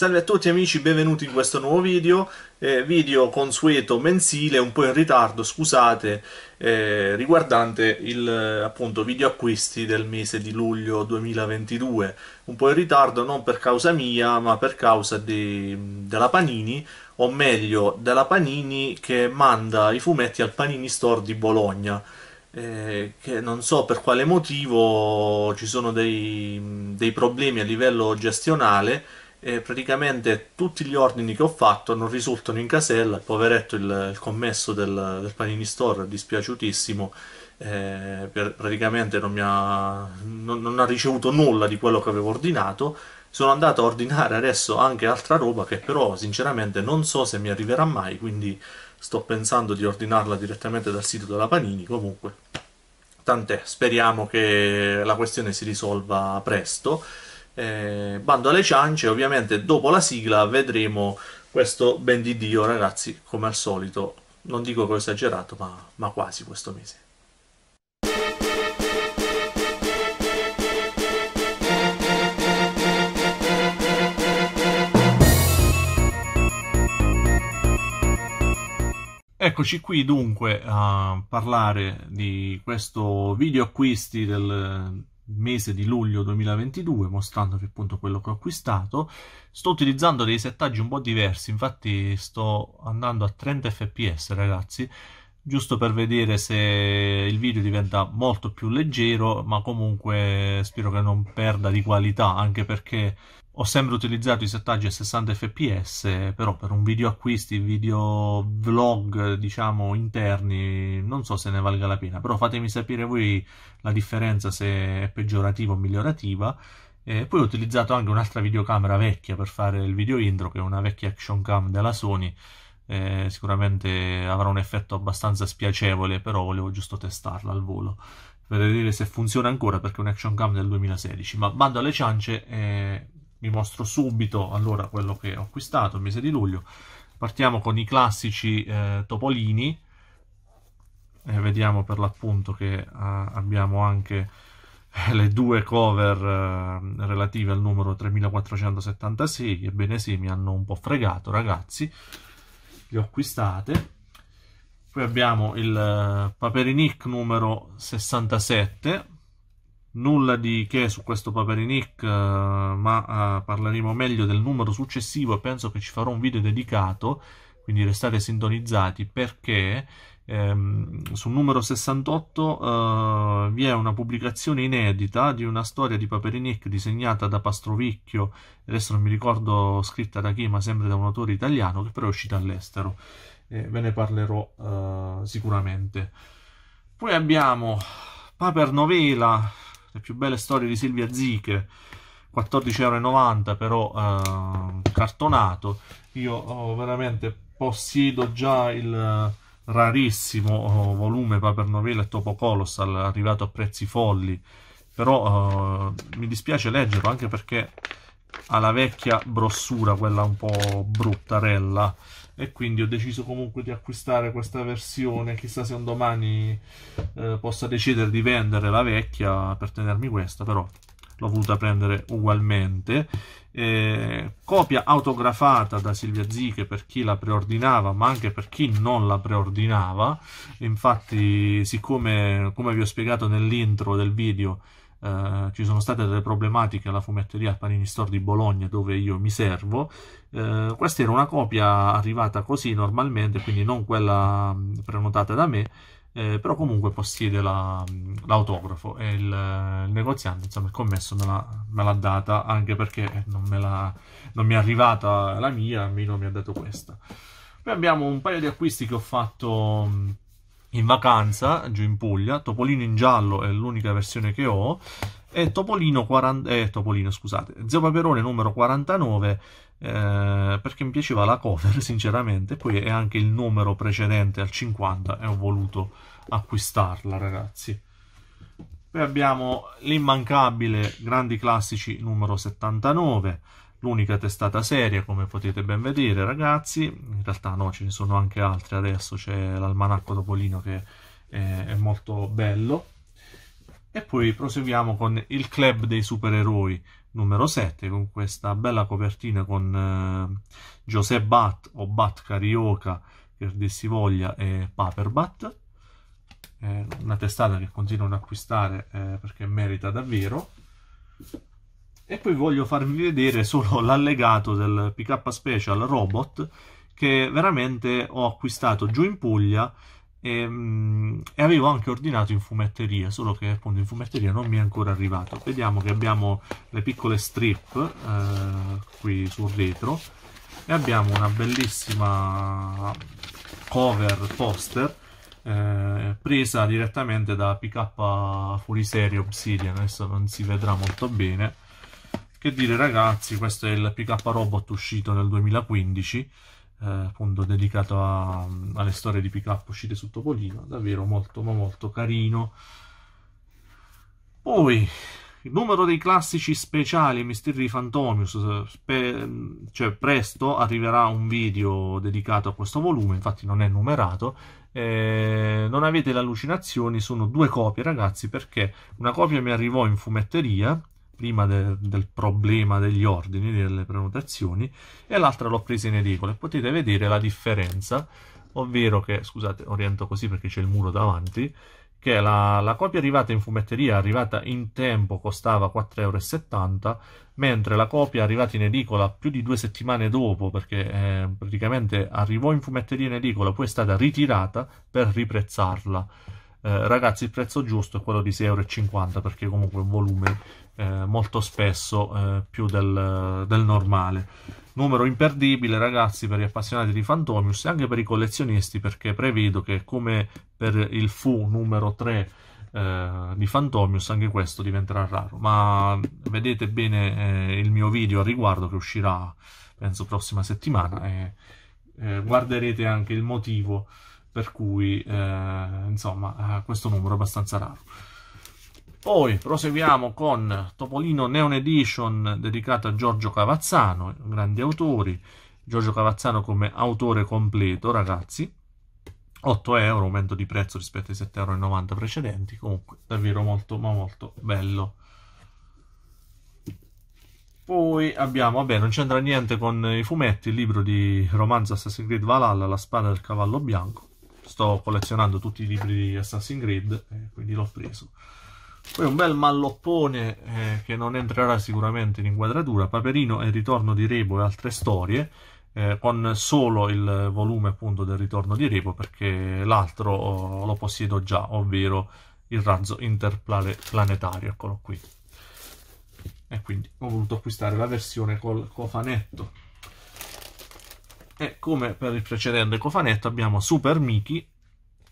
Salve a tutti amici, benvenuti in questo nuovo video, eh, video consueto mensile, un po' in ritardo, scusate, eh, riguardante il eh, appunto video acquisti del mese di luglio 2022. Un po' in ritardo non per causa mia, ma per causa di, della Panini, o meglio della Panini che manda i fumetti al Panini Store di Bologna. Eh, che non so per quale motivo ci sono dei, dei problemi a livello gestionale e praticamente tutti gli ordini che ho fatto non risultano in casella. Poveretto il, il commesso del, del, Panini Store, è dispiaciutissimo, eh, per, praticamente non ha, non, non ha ricevuto nulla di quello che avevo ordinato. Sono andato a ordinare adesso anche altra roba che però sinceramente non so se mi arriverà mai, quindi sto pensando di ordinarla direttamente dal sito della Panini, comunque tant'è, speriamo che la questione si risolva presto eh, bando alle ciance, ovviamente dopo la sigla vedremo questo ben di Dio ragazzi, come al solito, non dico che ho esagerato, ma, ma quasi questo mese. Eccoci qui dunque a parlare di questo video acquisti del mese di luglio 2022, mostrandovi appunto quello che ho acquistato. Sto utilizzando dei settaggi un po' diversi, infatti sto andando a 30 fps ragazzi, giusto per vedere se il video diventa molto più leggero, ma comunque spero che non perda di qualità, anche perché ho sempre utilizzato i settaggi a 60 fps, però per un video acquisti, video vlog, diciamo, interni, non so se ne valga la pena. Però fatemi sapere voi la differenza se è peggiorativa o migliorativa. E poi ho utilizzato anche un'altra videocamera vecchia per fare il video intro, che è una vecchia action cam della Sony. Eh, sicuramente avrà un effetto abbastanza spiacevole, però volevo giusto testarla al volo per vedere se funziona ancora perché è un action cam del 2016. Ma bando alle ciance, eh, vi mostro subito allora quello che ho acquistato il mese di luglio. Partiamo con i classici eh, topolini, eh, vediamo per l'appunto che eh, abbiamo anche eh, le due cover eh, relative al numero 3476, ebbene sì, mi hanno un po' fregato ragazzi, le ho acquistate. Poi abbiamo il eh, Paperinic numero 67, Nulla di che su questo Paperinic, eh, ma eh, parleremo meglio del numero successivo e penso che ci farò un video dedicato, quindi restate sintonizzati perché ehm, sul numero 68 eh, vi è una pubblicazione inedita di una storia di Paperinic disegnata da Pastrovicchio, adesso non mi ricordo scritta da chi, ma sempre da un autore italiano, che però è uscita all'estero. Eh, ve ne parlerò eh, sicuramente. Poi abbiamo Paper Novela, le più belle storie di Silvia Ziche 14,90 euro però eh, cartonato io oh, veramente possiedo già il rarissimo oh, volume Paper Novella e Topo Colossal arrivato a prezzi folli però eh, mi dispiace leggerlo anche perché ha la vecchia brossura quella un po' bruttarella e quindi ho deciso comunque di acquistare questa versione chissà se un domani eh, possa decidere di vendere la vecchia per tenermi questa però l'ho voluta prendere ugualmente eh, copia autografata da Silvia Ziche per chi la preordinava ma anche per chi non la preordinava infatti siccome come vi ho spiegato nell'intro del video eh, ci sono state delle problematiche alla fumetteria Panini Store di Bologna dove io mi servo. Eh, questa era una copia arrivata così normalmente, quindi non quella prenotata da me, eh, però comunque possiede la, l'autografo e il, eh, il, negoziante, insomma il commesso me, la, me l'ha data anche perché non, la, non mi è arrivata la mia, almeno mi ha dato questa. Poi abbiamo un paio di acquisti che ho fatto in vacanza giù in Puglia. Topolino in giallo è l'unica versione che ho. E Topolino, 40, eh, Topolino scusate, Zio Paperone numero 49. Eh, perché mi piaceva la cover, sinceramente. Poi è anche il numero precedente al 50 e ho voluto acquistarla, ragazzi. Poi abbiamo l'immancabile Grandi Classici numero 79 l'unica testata seria come potete ben vedere ragazzi in realtà no ce ne sono anche altre adesso c'è l'almanacco Topolino che è, molto bello e poi proseguiamo con il club dei supereroi numero 7 con questa bella copertina con eh, José Bat o Bat Carioca per dir si voglia e Paperbat eh, una testata che continuano ad acquistare eh, perché merita davvero e poi voglio farvi vedere solo l'allegato del PK Special Robot che veramente ho acquistato giù in Puglia e, mm, e, avevo anche ordinato in fumetteria, solo che appunto in fumetteria non mi è ancora arrivato. Vediamo che abbiamo le piccole strip eh, qui sul retro e abbiamo una bellissima cover poster eh, presa direttamente da PK fuoriserie Obsidian, adesso non si vedrà molto bene che dire ragazzi, questo è il PK Robot uscito nel 2015, eh, appunto dedicato a, alle storie di PK uscite su Topolino, davvero molto ma molto carino. Poi, il numero dei classici speciali e misteri di Fantomius, cioè presto arriverà un video dedicato a questo volume, infatti non è numerato, eh, non avete le allucinazioni, sono due copie ragazzi perché una copia mi arrivò in fumetteria prima de, del problema degli ordini, delle prenotazioni, e l'altra l'ho presa in edicola. e Potete vedere la differenza, ovvero che, scusate, oriento così perché c'è il muro davanti, che la, la, copia arrivata in fumetteria, arrivata in tempo, costava 4,70 euro, mentre la copia arrivata in edicola più di due settimane dopo, perché eh, praticamente arrivò in fumetteria in edicola, poi è stata ritirata per riprezzarla. Eh, ragazzi, il prezzo giusto è quello di 6,50 euro, perché comunque un volume eh, molto spesso eh, più del, del, normale. Numero imperdibile ragazzi per gli appassionati di Phantomius e anche per i collezionisti perché prevedo che come per il FU numero 3 eh, di Phantomius anche questo diventerà raro ma vedete bene eh, il mio video a riguardo che uscirà penso prossima settimana e eh, guarderete anche il motivo per cui eh, insomma eh, questo numero è abbastanza raro poi proseguiamo con Topolino Neon Edition dedicato a Giorgio Cavazzano, grandi autori. Giorgio Cavazzano come autore completo, ragazzi. 8 euro, aumento di prezzo rispetto ai 7,90 euro precedenti. Comunque, davvero molto, ma molto bello. Poi abbiamo, vabbè, non c'entra niente con i fumetti, il libro di romanzo Assassin's Creed Valhalla, La spada del cavallo bianco. Sto collezionando tutti i libri di Assassin's Creed, eh, quindi l'ho preso. Poi un bel malloppone eh, che non entrerà sicuramente in inquadratura, Paperino e ritorno di Rebo e altre storie, eh, con solo il volume appunto del ritorno di Rebo perché l'altro oh, lo possiedo già, ovvero il razzo interplanetario, eccolo qui. E quindi ho voluto acquistare la versione col cofanetto. E come per il precedente cofanetto abbiamo Super Mickey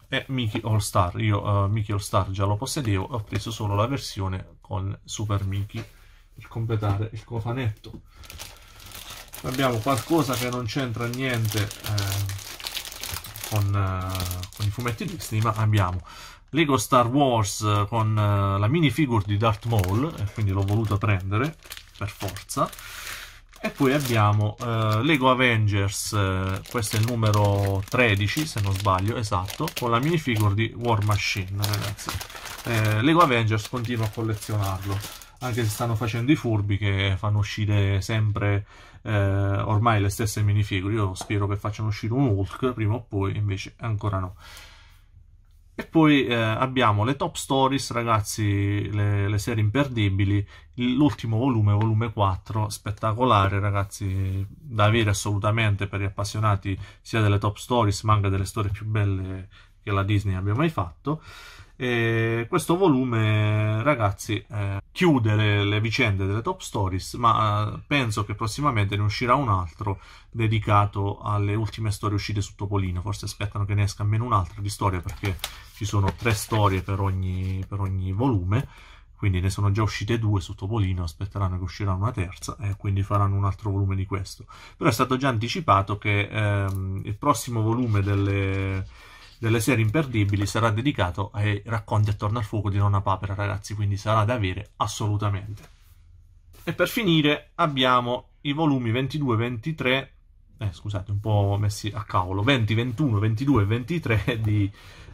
e Mickey All Star. Io uh, Mickey All Star già lo possedevo, ho preso solo la versione con Super Mickey per completare il cofanetto. Abbiamo qualcosa che non c'entra niente eh, con, eh, con, i fumetti Disney, ma abbiamo Lego Star Wars eh, con eh, la minifigure di Darth Maul, e quindi l'ho voluta prendere per forza. E poi abbiamo eh, Lego Avengers, eh, questo è il numero 13 se non sbaglio, esatto, con la minifigure di War Machine, ragazzi. Eh, Lego Avengers continua a collezionarlo, anche se stanno facendo i furbi che fanno uscire sempre eh, ormai le stesse minifigure. Io spero che facciano uscire un Hulk prima o poi, invece ancora no. E poi eh, abbiamo le top stories, ragazzi, le, le serie imperdibili, l'ultimo volume, volume 4, spettacolare, ragazzi, da avere assolutamente per gli appassionati sia delle top stories ma anche delle storie più belle che la Disney abbia mai fatto. E questo volume, ragazzi, eh, chiude le, le, vicende delle top stories, ma eh, penso che prossimamente ne uscirà un altro dedicato alle ultime storie uscite su Topolino. Forse aspettano che ne esca almeno un'altra di storia, perché ci sono tre storie per ogni, per ogni volume quindi ne sono già uscite due su Topolino, aspetteranno che uscirà una terza e quindi faranno un altro volume di questo. Però è stato già anticipato che ehm, il prossimo volume delle, delle serie imperdibili sarà dedicato ai racconti attorno al fuoco di Nonna Papera, ragazzi, quindi sarà da avere assolutamente. E per finire abbiamo i volumi 22, 23, eh, scusate, un po' messi a cavolo, 20, 21, 22 e 23 di,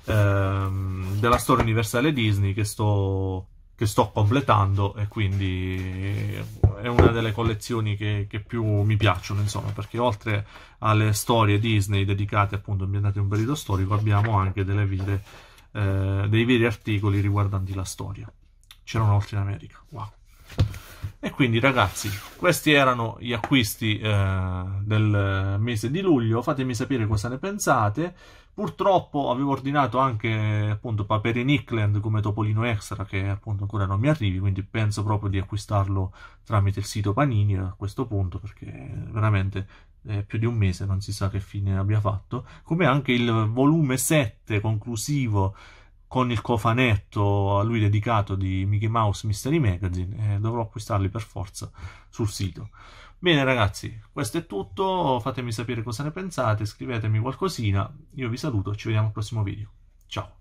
ehm, della storia universale Disney che sto che sto completando e quindi è una delle collezioni che, che, più mi piacciono insomma perché oltre alle storie Disney dedicate appunto ambientate in un periodo storico abbiamo anche vire, eh, dei veri articoli riguardanti la storia c'erano oltre in America wow e quindi ragazzi, questi erano gli acquisti eh, del eh, mese di luglio, fatemi sapere cosa ne pensate. Purtroppo avevo ordinato anche appunto Papere Nickland come topolino extra che appunto ancora non mi arrivi, quindi penso proprio di acquistarlo tramite il sito Panini a questo punto perché veramente è eh, più di un mese non si sa che fine abbia fatto, come anche il volume 7 conclusivo con il cofanetto a lui dedicato di Mickey Mouse Mystery Magazine, eh, dovrò acquistarli per forza sul sito. Bene ragazzi, questo è tutto, fatemi sapere cosa ne pensate, scrivetemi qualcosina, io vi saluto, ci vediamo al prossimo video, ciao!